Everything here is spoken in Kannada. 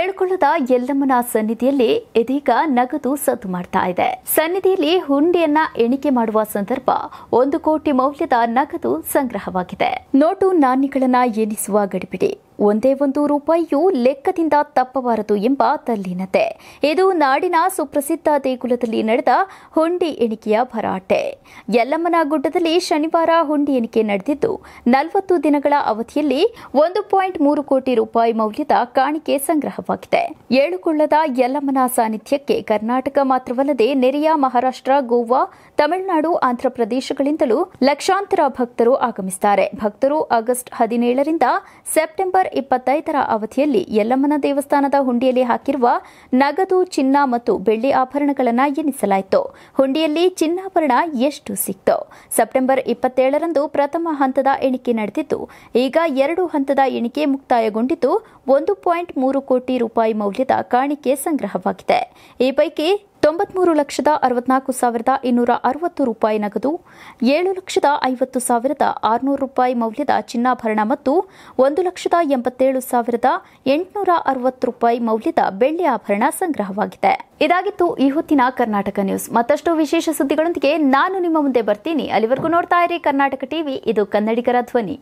ಏಳ್ಕೊಳ್ಳದ ಎಲ್ಲಮ್ಮನ ಸನ್ನಿಧಿಯಲ್ಲಿ ಇದೀಗ ನಗದು ಸದ್ದು ಮಾಡ್ತಾ ಇದೆ ಸನ್ನಿಧಿಯಲ್ಲಿ ಹುಂಡಿಯನ್ನ ಎಣಿಕೆ ಮಾಡುವ ಸಂದರ್ಭ ಒಂದು ಕೋಟಿ ಮೌಲ್ಯದ ನಗದು ಸಂಗ್ರಹವಾಗಿದೆ ನೋಟು ನಾಣ್ಯಗಳನ್ನ ಎಣಿಸುವ ಗಡಿಬಿಡಿ ಒಂದೇ ಒಂದು ರೂಪಾಯಿಯೂ ಲೆಕ್ಕದಿಂದ ತಪ್ಪಬಾರದು ಎಂಬ ತಲ್ಲಿನತೆ ಇದು ನಾಡಿನ ಸುಪ್ರಸಿದ್ಧ ದೇಗುಲದಲ್ಲಿ ನಡೆದ ಹುಂಡಿ ಎಣಿಕೆಯ ಭರಾಟೆ ಯಲ್ಲಮ್ಮನ ಗುಡ್ಡದಲ್ಲಿ ಶನಿವಾರ ಹುಂಡಿ ಎಣಿಕೆ ನಡೆದಿದ್ದು ನಲವತ್ತು ದಿನಗಳ ಅವಧಿಯಲ್ಲಿ ಒಂದು ಪಾಯಿಂಟ್ ಮೂರು ಕೋಟಿ ರೂಪಾಯಿ ಮೌಲ್ಯದ ಕಾಣಿಕೆ ಸಂಗ್ರಹವಾಗಿದೆ ಏಳುಕೊಳ್ಳದ ಯಲ್ಲಮ್ಮನ ಸಾನ್ನಿಧ್ಯಕ್ಕೆ ಕರ್ನಾಟಕ ಮಾತ್ರವಲ್ಲದೆ ನೆರೆಯ ಮಹಾರಾಷ್ಟ್ರ ಗೋವಾ ತಮಿಳುನಾಡು ಆಂಧ್ರಪ್ರದೇಶಗಳಿಂದಲೂ ಲಕ್ಷಾಂತರ ಭಕ್ತರು ಆಗಮಿಸುತ್ತಾರೆ ಭಕ್ತರು ಆಗಸ್ಟ್ ಹದಿನೇಳರಿಂದ ಸೆಪ್ಟೆಂಬರ್ ಇಪ್ಪತ್ತೈದರ ಅವಧಿಯಲ್ಲಿ ಯಲ್ಲಮ್ಮನ ದೇವಸ್ಥಾನದ ಹುಂಡಿಯಲ್ಲಿ ಹಾಕಿರುವ ನಗದು ಚಿನ್ನ ಮತ್ತು ಬೆಳ್ಳಿ ಆಭರಣಗಳನ್ನು ಎಣಿಸಲಾಯಿತು ಹುಂಡಿಯಲ್ಲಿ ಚಿನ್ನಾಭರಣ ಎಷ್ಟು ಸಿಕ್ತು ಸೆಪ್ಟೆಂಬರ್ ಇಪ್ಪತ್ತೇಳರಂದು ಪ್ರಥಮ ಹಂತದ ಎಣಿಕೆ ನಡೆದಿದ್ದು ಈಗ ಎರಡು ಹಂತದ ಎಣಿಕೆ ಮುಕ್ತಾಯಗೊಂಡಿದ್ದು ಒಂದು ಪಾಯಿಂಟ್ ಮೂರು ಕೋಟಿ ರೂಪಾಯಿ ಮೌಲ್ಯದ ಕಾಣಿಕೆ ಸಂಗ್ರಹವಾಗಿದೆ ಈ ಪೈಕಿ ತೊಂಬತ್ಮೂರು ಲಕ್ಷದ ಅರವತ್ನಾಲ್ಕು ಸಾವಿರದ ಇನ್ನೂರ ಅರವತ್ತು ರೂಪಾಯಿ ನಗದು ಏಳು ಲಕ್ಷದ ಐವತ್ತು ಸಾವಿರದ ಆರುನೂರು ರೂಪಾಯಿ ಮೌಲ್ಯದ ಚಿನ್ನಾಭರಣ ಮತ್ತು ಒಂದು ಲಕ್ಷದ ಎಂಬತ್ತೇಳು ಸಾವಿರದ ಎಂಟುನೂರ ಅರವತ್ತು ರೂಪಾಯಿ ಮೌಲ್ಯದ ಬೆಳ್ಳಿ ಆಭರಣ ಸಂಗ್ರಹವಾಗಿದೆ ಇದಾಗಿತ್ತು ಈ ಹೊತ್ತಿನ ಕರ್ನಾಟಕ ನ್ಯೂಸ್ ಮತ್ತಷ್ಟು ವಿಶೇಷ ಸುದ್ದಿಗಳೊಂದಿಗೆ ನಾನು ನಿಮ್ಮ ಮುಂದೆ ಬರ್ತೀನಿ ಅಲ್ಲಿವರೆಗೂ ನೋಡ್ತಾ ಇರಿ ಕರ್ನಾಟಕ ಟಿವಿ ಇದು ಕನ್ನಡಿಗರ ಧ್ವನಿ